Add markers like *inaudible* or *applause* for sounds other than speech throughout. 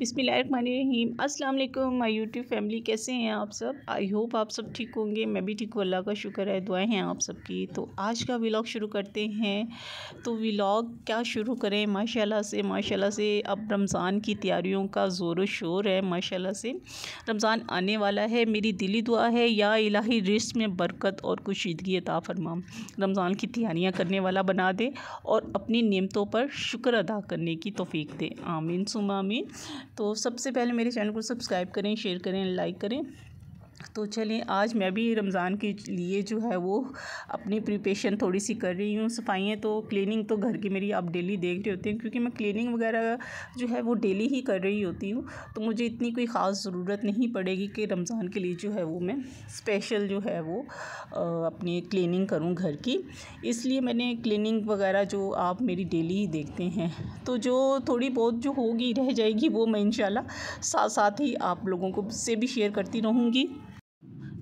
अस्सलाम वालेकुम my YouTube family कैसे हैं आप सब आई होप आप सब ठीक होंगे मैं भी ठीक हूँ अल्लाह का शुक्र है दुआएं हैं आप सबकी तो आज का व्लॉग शुरू करते हैं तो व्लॉग क्या शुरू करें माशाल्लाह से माशाल्लाह से अब रमज़ान की तैयारियों का ज़ोर शोर है माशाल्लाह से रमज़ान आने वाला है मेरी दिली दुआ है या इलाही रिस्क में बरकत और कुशीदगी अता फरमा रमज़ान की तैयारियाँ करने वाला बना दे और अपनी नियमतों पर शुक्र अदा करने की तोफ़ी दे आमीन सुमामीन तो सबसे पहले मेरे चैनल को सब्सक्राइब करें शेयर करें लाइक करें तो चलिए आज मैं भी रमज़ान के लिए जो है वो अपनी प्रिपेशन थोड़ी सी कर रही हूँ सफाइयाँ तो क्लीनिंग तो घर की मेरी आप डेली देख रहे होते हैं क्योंकि मैं क्लीनिंग वगैरह जो है वो डेली ही कर रही होती हूँ तो मुझे इतनी कोई ख़ास ज़रूरत नहीं पड़ेगी कि रमज़ान के लिए जो है वो मैं स्पेशल जो है वो अपनी क्लिनिंग करूँ घर की इसलिए मैंने क्लिनिंग वगैरह जो आप मेरी डेली ही देखते हैं तो जो थोड़ी बहुत जो होगी रह जाएगी वो मैं इन साथ ही आप लोगों को से भी शेयर करती रहूँगी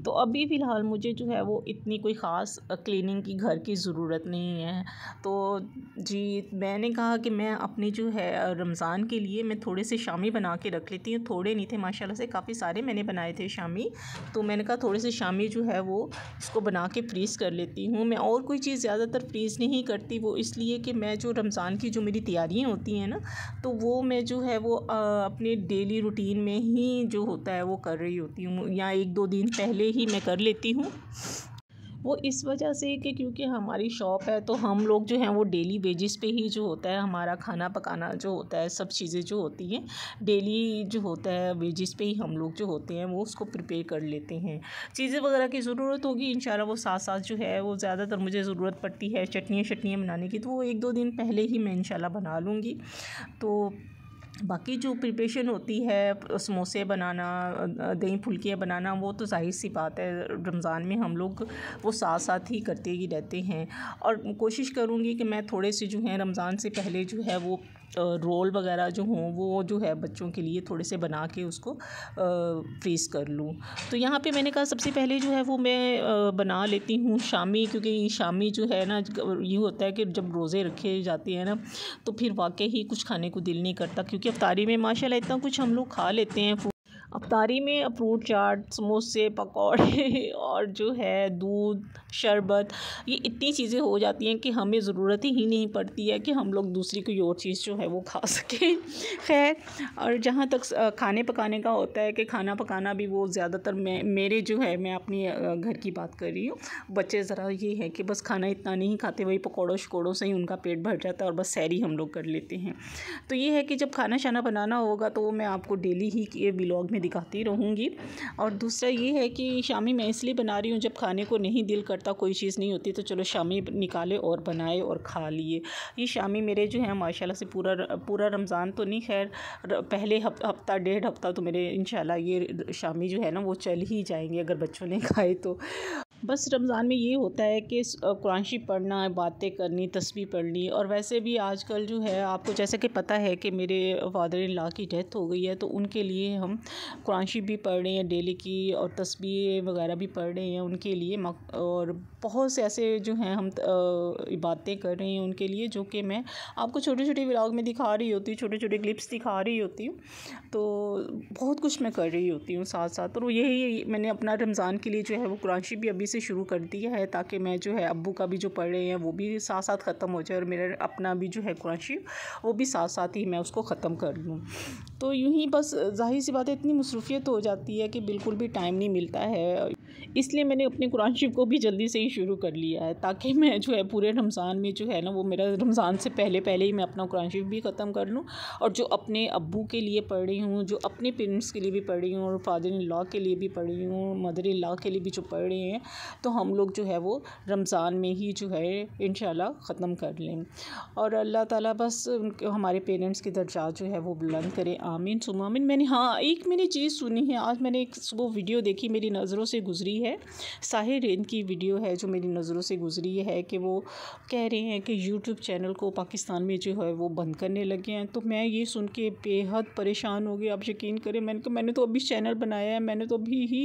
तो अभी फ़िलहाल मुझे जो है वो इतनी कोई ख़ास क्लीनिंग की घर की ज़रूरत नहीं है तो जी मैंने कहा कि मैं अपने जो है रमज़ान के लिए मैं थोड़े से शामी बना के रख लेती हूँ थोड़े नहीं थे माशाला से काफ़ी सारे मैंने बनाए थे शामी तो मैंने कहा थोड़े से शामी जो है वो इसको बना के फ्रीज़ कर लेती हूँ मैं और कोई चीज़ ज़्यादातर फ्रीज़ नहीं करती वो इसलिए कि मैं जो रमज़ान की जो मेरी तैयारियाँ होती हैं ना तो वो मैं जो है वो अपने डेली रूटीन में ही जो होता है वो कर रही होती हूँ या एक दो दिन पहले ही मैं कर लेती हूँ वो इस वजह से कि क्योंकि हमारी शॉप है तो हम लोग जो हैं वो डेली बेजिस पे ही जो होता है हमारा खाना पकाना जो होता है सब चीज़ें जो होती हैं डेली जो होता है बेजिस पे ही हम लोग जो होते हैं वो उसको प्रिपेयर कर लेते हैं चीज़ें वगैरह की ज़रूरत होगी इन वो साथ साथ जो है वो ज़्यादातर मुझे ज़रूरत पड़ती है चटनियाँ शटनियाँ बनाने की तो वो एक दो दिन पहले ही मैं इन बना लूँगी तो बाकी जो प्रिपरेशन होती है समोसे बनाना दही फुलकियाँ बनाना वो तो जाहिर सी बात है रमज़ान में हम लोग वो साथ साथ ही करते ही रहते हैं और कोशिश करूँगी कि मैं थोड़े से जो हैं रमज़ान से पहले जो है वो रोल वगैरह जो हों वो जो है बच्चों के लिए थोड़े से बना के उसको फ्रीज़ कर लूँ तो यहाँ पे मैंने कहा सबसे पहले जो है वो मैं बना लेती हूँ शामी क्योंकि शामी जो है ना ये होता है कि जब रोज़े रखे जाते हैं ना तो फिर वाकई ही कुछ खाने को दिल नहीं करता क्योंकि अफ्तारी में माशाल्लाह इतना कुछ हम लोग खा लेते हैं अफ्तारी में फ्रूट चाट समोसे पकौड़े *laughs* और जो है दूध शरबत ये इतनी चीज़ें हो जाती हैं कि हमें ज़रूरत ही नहीं पड़ती है कि हम लोग दूसरी कोई और चीज़ जो है वो खा सकें *laughs* खैर और जहाँ तक खाने पकाने का होता है कि खाना पकाना भी वो ज़्यादातर मैं मेरे जो है मैं अपनी घर की बात कर रही हूँ बच्चे ज़रा ये है कि बस खाना इतना नहीं खाते वही पकौड़ों शकोड़ों से ही उनका पेट भर जाता है और बस सैरी हम लोग कर लेते हैं तो ये है कि जब खाना शाना बनाना होगा तो वो मैं आपको डेली ही ब्लॉग में में दिखाती रहूँगी और दूसरा ये है कि शामी मैं इसलिए बना रही हूँ जब खाने को नहीं दिल करता कोई चीज़ नहीं होती तो चलो शामी निकाले और बनाए और खा लिए ये शामी मेरे जो है माशाला से पूरा पूरा रमज़ान तो नहीं खैर पहले हफ्ता डेढ़ हफ्ता तो मेरे इन ये शामी जो है ना वो चल ही जाएंगे अगर बच्चों ने *laughs* खाए तो बस रमज़ान में ये होता है कि क़ुरानशी पढ़ना बातें करनी तस्वीर पढ़नी और वैसे भी आजकल जो है आपको जैसा कि पता है कि मेरे फादर इन ला की डेथ हो गई है तो उनके लिए हम कुरानशी भी पढ़ रहे हैं डेली की और तस्वीर वगैरह भी पढ़ रहे हैं उनके लिए और बहुत से ऐसे जो हैं हम बातें कर रहे हैं उनके लिए जो कि मैं आपको छोटे छोटे व्लॉग में दिखा रही होती हूँ छोटे छोटे क्लिप्स दिखा रही होती हूँ तो बहुत कुछ मैं कर रही होती हूँ साथ साथ और यही मैंने अपना रमज़ान के लिए जो है वो कुरान भी अभी से शुरू कर दिया है ताकि मैं जो है अबू का भी जो पढ़ रहे हैं वो भी साथ साथ ख़त्म हो जाए और मेरा अपना भी जो है कुरान वो भी साथ साथ ही मैं उसको ख़त्म कर लूँ तो यूं ही बस जाहिर सी बात है इतनी मसरूफियत हो जाती है कि बिल्कुल भी टाइम नहीं मिलता है इसलिए मैंने अपने कुरान शिफ़ को भी जल्दी से ही शुरू कर लिया है ताकि *laughs* मैं जो है पूरे रमज़ान में जो है ना वो मेरा रमज़ान से पहले पहले ही मैं अपना कुरान शिफ़ भी ख़त्म कर लूँ और जो अपने अबू के लिए पढ़ रही हूँ जो अपने पेरेंट्स के लिए भी पढ़ रही हूँ और फादर इन लॉ के लिए भी पढ़ रही हूँ मदर इन लॉ के लिए भी जो पढ़ रहे हैं तो हम लोग जो है वो रमज़ान में ही जो है इन ख़त्म कर लें और अल्लाह ताली बस हमारे पेरेंट्स के दर्जा जो है वो बुलंद करें आमीन सुमामिन मैंने हाँ एक मैंने चीज़ सुनी है आज मैंने एक वो वीडियो देखी मेरी नज़रों से गुजरी है साहिर रेन की वीडियो है जो मेरी नज़रों से गुजरी है कि वो कह रहे हैं कि यूट्यूब चैनल को पाकिस्तान में जो है वो बंद करने लगे हैं तो मैं ये सुन के बेहद परेशान हो गई आप यकीन करें मैंने कहा मैंने तो अभी चैनल बनाया है मैंने तो अभी ही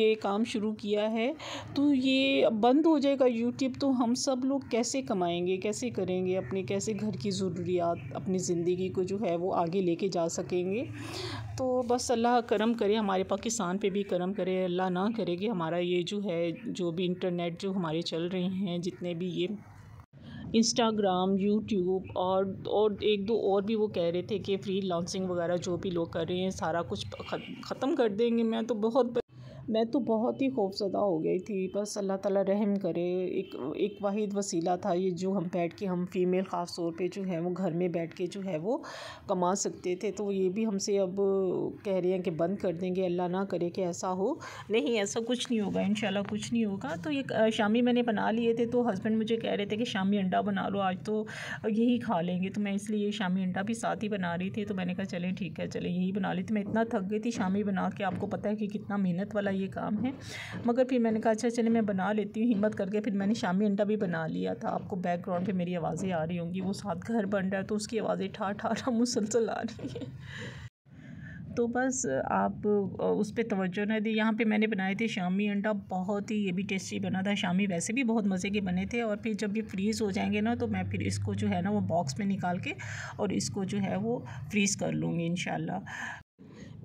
ये काम शुरू किया है तो ये बंद हो जाएगा यूट्यूब तो हम सब लोग कैसे कमाएँगे कैसे करेंगे अपने कैसे घर की ज़रूरियात अपनी ज़िंदगी को जो है वो आगे लेके जा सकते सकेंगे तो बस अल्लाह करम करे हमारे पाकिस्तान पे भी करम करे अल्लाह ना करे कि हमारा ये जो है जो भी इंटरनेट जो हमारे चल रहे हैं जितने भी ये इंस्टाग्राम यूट्यूब और और एक दो और भी वो कह रहे थे कि फ्री लॉन्सिंग वगैरह जो भी लोग कर रहे हैं सारा कुछ ख़त्म कर देंगे मैं तो बहुत मैं तो बहुत ही खौफजदा हो गई थी बस अल्लाह ताला रहम करे एक एक वाहिद वसीला था ये जो हम बैठ के हम फ़ीमेल ख़ास तौर पे जो है वो घर में बैठ के जो है वो कमा सकते थे तो ये भी हमसे अब कह रहे हैं कि बंद कर देंगे अल्लाह ना करे कि ऐसा हो नहीं ऐसा कुछ नहीं होगा इन कुछ नहीं होगा तो ये शामी मैंने बना लिए थे तो हस्बैंड मुझे कह रहे थे कि शामी अंडा बना लो आज तो यही खा लेंगे तो मैं इसलिए शामी अंडा भी साथ ही बना रही थी तो मैंने कहा चलें ठीक है चले यही बना ली थी तो मैं इतना थक गई थी शामी बना के आपको पता है कि कितना मेहनत वाला ये काम है मगर फिर मैंने कहा अच्छा चले मैं बना लेती हूँ हिम्मत करके फिर मैंने शामी अंडा भी बना लिया था आपको बैकग्राउंड पर मेरी आवाज़ें आ रही होंगी वो साथ घर बन रहा है तो उसकी आवाज़ें ठा ठा मुसलसल आ रही है तो बस आप उस पर तवज्जो ना दी यहाँ पे मैंने बनाए थे शामी अंडा बहुत ही ये भी टेस्टी बना था शामी वैसे भी बहुत मज़े के बने थे और फिर जब ये फ्रीज़ हो जाएंगे ना तो मैं फिर इसको जो है ना वो बॉक्स में निकाल के और इसको जो है वो फ्रीज़ कर लूँगी इन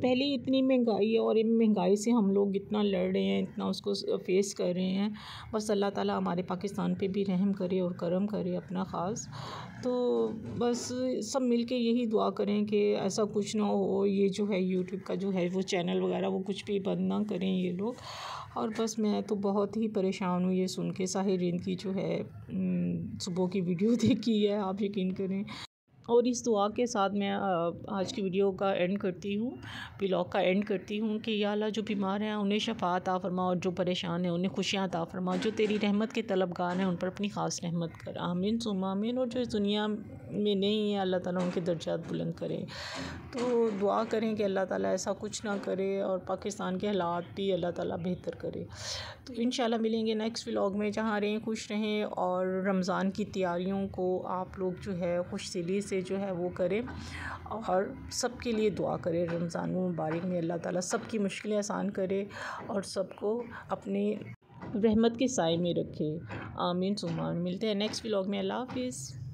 पहले इतनी महंगाई है और इन महंगाई से हम लोग इतना लड़ रहे हैं इतना उसको फेस कर रहे हैं बस अल्लाह ताला हमारे पाकिस्तान पे भी रहम करे और करम करे अपना ख़ास तो बस सब मिल के यही दुआ करें कि ऐसा कुछ ना हो ये जो है यूट्यूब का जो है वो चैनल वगैरह वो कुछ भी बंद ना करें ये लोग और बस मैं तो बहुत ही परेशान हूँ ये सुन के साहिर रिंद की जो है सुबह की वीडियो *laughs* देखी है आप यकीन करें और इस दुआ के साथ मैं आज की वीडियो का एंड करती हूँ ब्लॉग का एंड करती हूँ कि यह अल्लाह जो बीमार हैं उन्हें शफा अता फरमा और जो परेशान हैं उन्हें खुशियाँ अता फरमा जो तेरी रहमत के तलबगार हैं उन पर अपनी ख़ास रहमत कर आमीन सुमामीन और जो इस दुनिया में नहीं है अल्लाह ताला उनके दर्जात बुलंद करें तो दुआ करें कि अल्लाह ताला ऐसा कुछ ना करे और पाकिस्तान के हालात भी अल्लाह ताला बेहतर करे तो इन मिलेंगे नेक्स्ट व्लॉग में जहाँ रहें खुश रहें और रमज़ान की तैयारियों को आप लोग जो है खुश दिली से से जो है वो करें और सबके लिए दुआ करें रमज़ान मुबारक में अल्लाह ताला सबकी मुश्किलें आसान करे और सबको अपने रहमत के साय में रखे आमीन सुमान मिलते हैं नेक्स्ट व्लॉग में अल्लाह हाफिज़